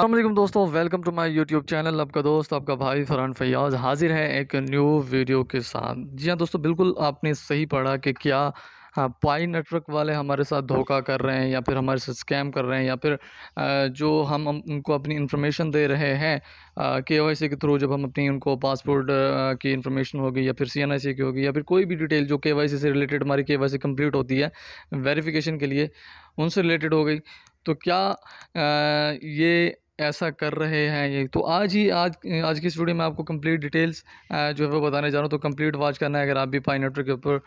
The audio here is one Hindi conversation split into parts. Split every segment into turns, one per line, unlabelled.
अल्लाम दोस्तों welcome to my YouTube channel आपका दोस्त आपका भाई फरहान फयाज हाजिर है एक न्यू वीडियो के साथ जी हाँ दोस्तों बिल्कुल आपने सही पढ़ा कि क्या हाँ पाई नेटवर्क वाले हमारे साथ धोखा कर रहे हैं या फिर हमारे साथ स्कैम कर रहे हैं या फिर जो हम उनको अपनी इन्फॉर्मेशन दे रहे हैं के ओ के थ्रू जब हम अपनी उनको पासपोर्ट की इन्फॉर्मेशन होगी या फिर सी एन आई सी की होगी या फिर कोई भी डिटेल जो के वाई सी से रिलेटेड हमारी के वाई सी कम्प्लीट होती है वेरीफिकेशन के लिए उनसे रिलेटेड हो गई तो क्या ये ऐसा कर रहे हैं ये तो आज ही आज आज की इस वीडियो में आपको कंप्लीट डिटेल्स जो है वो बताने जा रहा हूँ तो कंप्लीट वॉच करना है अगर आप भी पाई नेटवर्क के ऊपर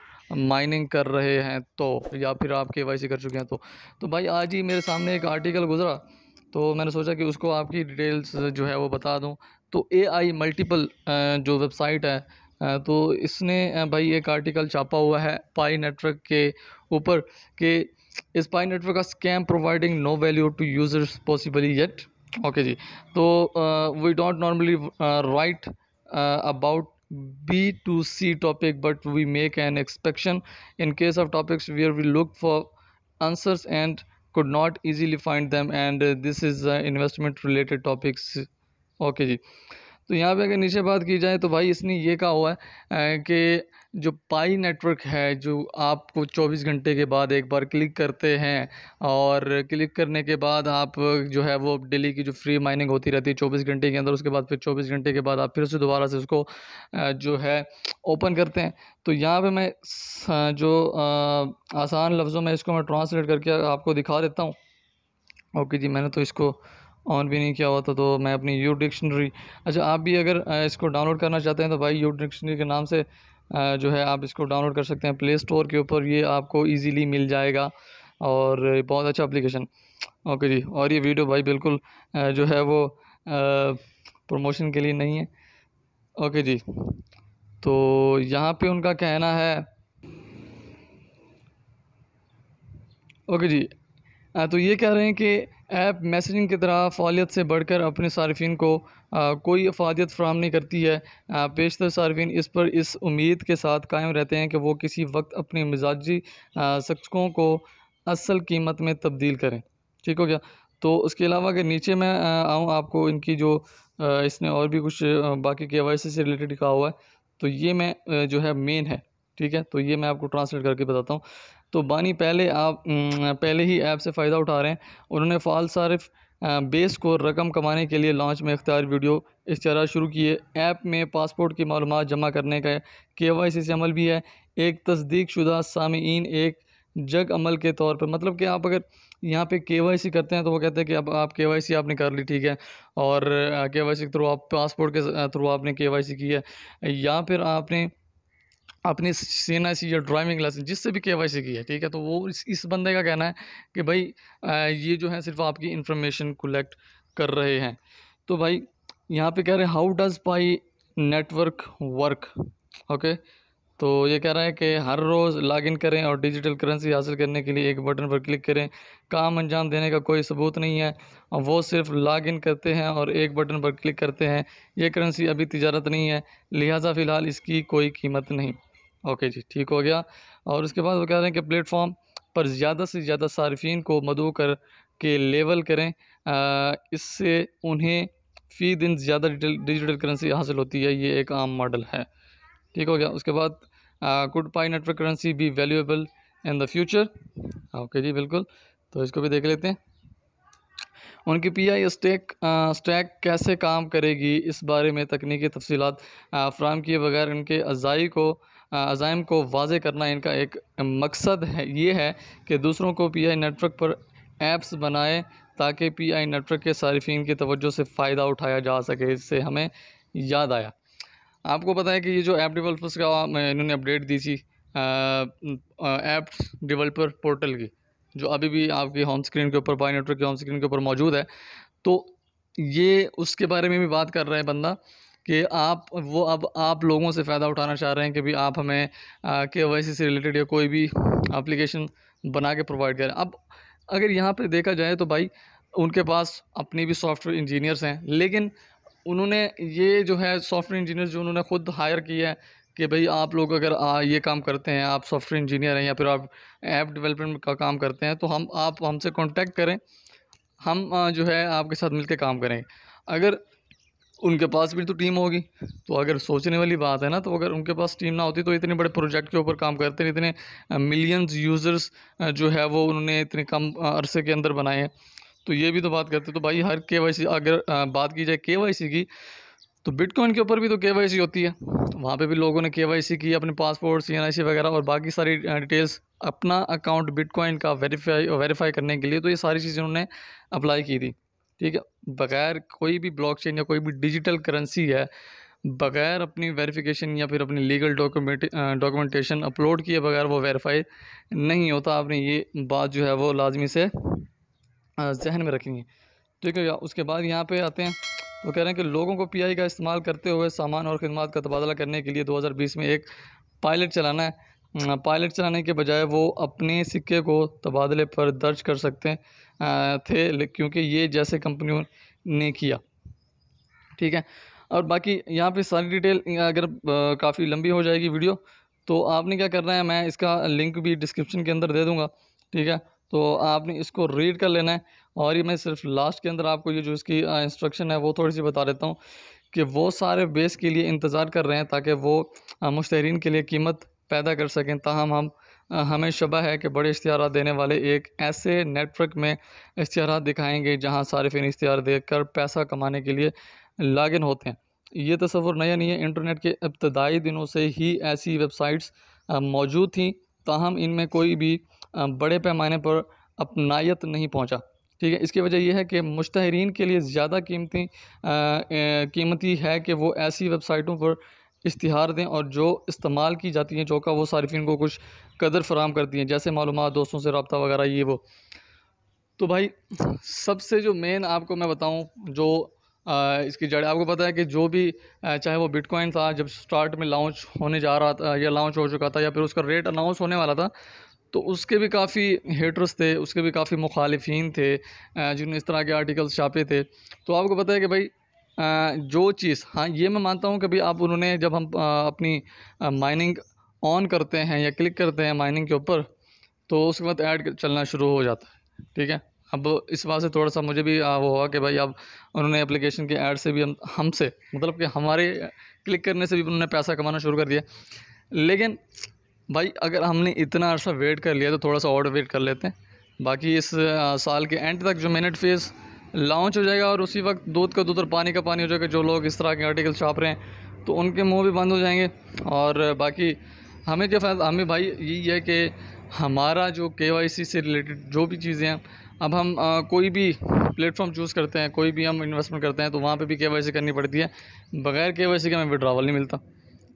माइनिंग कर रहे हैं तो या फिर आप के वाई सी कर चुके हैं तो तो भाई आज ही मेरे सामने एक आर्टिकल गुजरा तो मैंने सोचा कि उसको आपकी डिटेल्स जो है वो बता दूँ तो ए आई मल्टीपल जो वेबसाइट है तो इसने भाई एक आर्टिकल छापा हुआ है पाई नेटवर्क के ऊपर कि इस पाई नेटवर्क का scam providing no value to users possibly yet okay ji so uh, we don't normally uh, write uh, about b to c topic but we make an exception in case of topics where we look for answers and could not easily find them and this is investment related topics okay ji तो यहाँ पे अगर नीचे बात की जाए तो भाई इसने ये कहा हुआ है कि जो पाई नेटवर्क है जो आपको 24 घंटे के बाद एक बार क्लिक करते हैं और क्लिक करने के बाद आप जो है वो डेली की जो फ्री माइनिंग होती रहती है 24 घंटे के अंदर उसके बाद फिर 24 घंटे के बाद आप फिर से दोबारा से उसको जो है ओपन करते हैं तो यहाँ पे मैं जो आसान लफ्ज़ों में इसको मैं ट्रांसलेट करके आपको दिखा देता हूँ ओके जी मैंने तो इसको ऑन भी नहीं किया हुआ था तो मैं अपनी यू डिक्शनरी अच्छा आप भी अगर इसको डाउनलोड करना चाहते हैं तो भाई यू डिक्शनरी के नाम से जो है आप इसको डाउनलोड कर सकते हैं प्ले स्टोर के ऊपर ये आपको ईजीली मिल जाएगा और बहुत अच्छा एप्लीकेशन ओके जी और ये वीडियो भाई बिल्कुल जो है वो प्रमोशन के लिए नहीं है ओके जी तो यहाँ पे उनका कहना है ओके जी तो ये कह रहे हैं कि ऐप मैसेजिंग की तरह फ़ालियत से बढ़कर अपने सार्फिन को आ, कोई अफादियत फ्राहम नहीं करती है बेशतर सार्फिन इस पर इस उम्मीद के साथ कायम रहते हैं कि वो किसी वक्त अपने मिजाजी शख्सों को असल कीमत में तब्दील करें ठीक हो गया तो उसके अलावा अगर नीचे मैं आऊँ आपको इनकी जो इसने और भी कुछ बाकी के वाइस से रिलेटेड कहा हुआ है तो ये मैं जो है मेन है ठीक है तो ये मैं आपको ट्रांसलेट करके बताता हूँ तो बानी पहले आप पहले ही ऐप से फ़ायदा उठा रहे हैं उन्होंने फाल सारिफ बेस को रकम कमाने के लिए लॉन्च में इख्तियार वीडियो इस तरह शुरू किए ऐप में पासपोर्ट की मालूम जमा करने का के वाई सी से अमल भी है एक तस्दीक शुदा सामीन एक जग अमल के तौर पर मतलब कि आप अगर यहाँ पे के वाई सी करते हैं तो वो कहते हैं कि अब आप के वाई सी आपने कर ली ठीक है और के वाई सी के थ्रू आप पासपोर्ट के थ्रू आपने के वाई सी की है या फिर आपने अपनी सेना सी या ड्राइविंग लाइसेंस जिससे भी के वाई सी की है ठीक है तो वो इस इस बंदे का कहना है कि भाई ये जो है सिर्फ आपकी इंफॉर्मेशन कलेक्ट कर रहे हैं तो भाई यहाँ पे कह रहे हैं how does Pi network work okay तो ये कह रहा है कि हर रोज़ लॉगिन करें और डिजिटल करेंसी हासिल करने के लिए एक बटन पर क्लिक करें काम अंजाम देने का कोई सबूत नहीं है और वो सिर्फ लॉगिन करते हैं और एक बटन पर क्लिक करते हैं ये करेंसी अभी तजारत नहीं है लिहाजा फ़िलहाल इसकी कोई कीमत नहीं ओके जी ठीक हो गया और उसके बाद वो कह रहे हैं कि प्लेटफॉर्म पर ज़्यादा से ज़्यादा सार्फिन को मदू कर के लेवल करें आ, इससे उन्हें फ़ी दिन ज़्यादा डिजिटल करेंसी हासिल होती है ये एक आम मॉडल है ठीक हो गया उसके बाद गुड पाई नेटवर्क करेंसी भी valuable in the future okay जी बिल्कुल तो इसको भी देख लेते हैं उनकी पी आई स्टेक स्टैक कैसे काम करेगी इस बारे में तकनीकी तफसीत फ्राहम किए बगैर उनके अज़ाई को अज़ाइम को वाज करना इनका एक मकसद है ये है कि दूसरों को पी आई नेटवर्क पर ऐप्स बनाए ताकि पी आई नेटवर्क के सार्फिन की तोज्जो से फ़ायदा उठाया जा सके इससे हमें याद आया आपको पता है कि ये जो ऐप डेवलपर्स का इन्होंने अपडेट दी थी ऐप डेवलपर पोर्टल की जो अभी भी आपकी होम स्क्रीन के ऊपर पाई नेटवर्क की होम स्क्रीन के ऊपर मौजूद है तो ये उसके बारे में भी बात कर रहा है बंदा कि आप वो अब आप लोगों से फ़ायदा उठाना चाह रहे हैं कि भी आप हमें के वाई सी से रिलेटेड या कोई भी एप्लीकेशन बना के प्रोवाइड करें अब अगर यहाँ पर देखा जाए तो भाई उनके पास अपनी भी सॉफ्टवेयर इंजीनियर्स हैं लेकिन उन्होंने ये जो है सॉफ्टवेयर इंजीनियर जो उन्होंने ख़ुद हायर किया है कि भाई आप लोग अगर आ, ये काम करते हैं आप सॉफ्टवेयर इंजीनियर हैं या फिर आप ऐप डेवलपमेंट का काम करते हैं तो हम आप हमसे कांटेक्ट करें हम जो है आपके साथ मिलकर काम करेंगे अगर उनके पास भी तो टीम होगी तो अगर सोचने वाली बात है ना तो अगर उनके पास टीम ना होती तो इतने बड़े प्रोजेक्ट के ऊपर काम करते इतने मिलियंस यूज़र्स जो है वो उन्होंने इतने कम अरसे के अंदर बनाए हैं तो ये भी तो बात करते तो भाई हर के अगर बात की जाए के की तो बिटकॉइन के ऊपर भी तो के होती है तो वहाँ पर भी लोगों ने के की अपने पासपोर्ट सी वगैरह और बाकी सारी डिटेल्स अपना अकाउंट बिटकॉइन का वेरीफाई वेरीफाई करने के लिए तो ये सारी चीज़ें उन्होंने अप्लाई की थी ठीक है बगैर कोई भी ब्लॉकचेन या कोई भी डिजिटल करेंसी है बगैर अपनी वेरिफिकेशन या फिर अपनी लीगल डॉक्यूमेंट डॉक्यूमेंटेशन अपलोड किए बगैर वो वेरीफाई नहीं होता आपने ये बात जो है वो लाजमी से जहन में रखनी है ठीक है उसके बाद यहाँ पे आते हैं तो कह रहे हैं कि लोगों को पीआई का इस्तेमाल करते हुए सामान और खदमात का तबादला करने के लिए 2020 में एक पायलट चलाना है पायलट चलाने के बजाय वो अपने सिक्के को तबादले पर दर्ज कर सकते हैं थे क्योंकि ये जैसे कंपनियों ने किया ठीक है और बाकी यहाँ पे सारी डिटेल अगर काफ़ी लंबी हो जाएगी वीडियो तो आपने क्या करना है मैं इसका लिंक भी डिस्क्रिप्शन के अंदर दे दूँगा ठीक है तो आपने इसको रीड कर लेना है और ये मैं सिर्फ लास्ट के अंदर आपको ये जो इसकी इंस्ट्रक्शन है वो थोड़ी सी बता देता हूँ कि वो सारे बेस के लिए इंतज़ार कर रहे हैं ताकि वो मुश्तरीन के लिए कीमत पैदा कर सकें ताहम हम हमें शबा है कि बड़े इश्तहार देने वाले एक ऐसे नेटवर्क में इश्तहार दिखाएंगे जहाँ सार्फिन इश्तहार देकर पैसा कमाने के लिए लागिन होते हैं ये तस्वुर नया नहीं है इंटरनेट के इब्तदाई दिनों से ही ऐसी वेबसाइट्स मौजूद थी ताहम इनमें कोई भी बड़े पैमाने पर अपनायत नहीं पहुँचा ठीक है इसकी वजह यह है कि मुश्तरीन के लिए ज़्यादा कीमती कीमती है कि वो ऐसी वेबसाइटों पर इश्तहार दें और जो इस्तेमाल की जाती हैं चौका वो सार्फिन को कुछ कदर फराम करती हैं जैसे मालूम दोस्तों से रबता वगैरह ये वो तो भाई सबसे जो मेन आपको मैं बताऊँ जो आ, इसकी जड़ आपको पता है कि जो भी चाहे वो बिटकॉइन था जब स्टार्ट में लॉन्च होने जा रहा था या लॉन्च हो चुका था या फिर उसका रेट अनाउंस होने वाला था तो उसके भी काफ़ी हेटर्स थे उसके भी काफ़ी मुखालफी थे जिन्होंने इस तरह के आर्टिकल्स छापे थे तो आपको पता है कि भाई जो चीज़ हाँ ये मैं मानता हूँ कभी आप उन्होंने जब हम अपनी माइनिंग ऑन करते हैं या क्लिक करते हैं माइनिंग के ऊपर तो उसके बाद ऐड चलना शुरू हो जाता है ठीक है अब इस बात से थोड़ा सा मुझे भी वो हुआ कि भाई अब उन्होंने एप्लीकेशन के ऐड से भी हम हमसे मतलब कि हमारे क्लिक करने से भी उन्होंने पैसा कमाना शुरू कर दिया लेकिन भाई अगर हमने इतना अर्सा वेट कर लिया तो थोड़ा सा और वेट कर लेते हैं बाकी इस साल के एंड तक जो मिनट फेज़ लॉन्च हो जाएगा और उसी वक्त दूध का दूध और पानी का पानी हो जाएगा जो लोग इस तरह के आर्टिकल छाप रहे हैं तो उनके मुंह भी बंद हो जाएंगे और बाकी हमें क्या फ़ायदा हमें भाई यही है कि हमारा जो के से रिलेटेड जो भी चीज़ें हैं अब हम आ, कोई भी प्लेटफॉर्म चूज़ करते हैं कोई भी हम इन्वेस्टमेंट करते हैं तो वहाँ पर भी के करनी पड़ती है बगैर के के हमें विड्रावल नहीं मिलता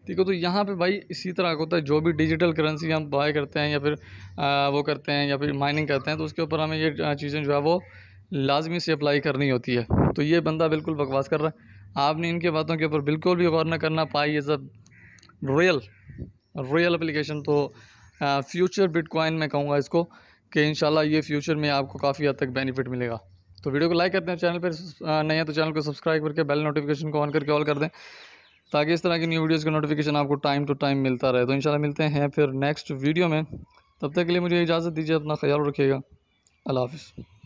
ठीक है तो यहाँ पे भाई इसी तरह का होता है जो भी डिजिटल करेंसी हम बाय करते हैं या फिर आ, वो करते हैं या फिर माइनिंग करते हैं तो उसके ऊपर हमें ये चीज़ें जो है वो लाजमी से अप्लाई करनी होती है तो ये बंदा बिल्कुल बकवास कर रहा है आपने इनके बातों के ऊपर बिल्कुल भी गौर न करना पाई ये सब रियल रियल अप्लीकेशन तो आ, फ्यूचर बिटकॉइन में कहूँगा इसको कि इन ये फ्यूचर में आपको काफ़ी हद तक बेनिफिट मिलेगा तो वीडियो को लाइक करते हैं चैनल पर नहीं है तो चैनल को सब्सक्राइब करके बेल नोटिफिकेशन को ऑन करके ऑल कर दें ताकि इस तरह की न्यू वीडियोज़ का नोटिफिकेशन आपको टाइम टू टाइम मिलता रहे तो इंशाल्लाह मिलते हैं फिर नेक्स्ट वीडियो में तब तक के लिए मुझे इजाज़त दीजिए अपना ख्याल रखिएगा अल्लाह हाफिज़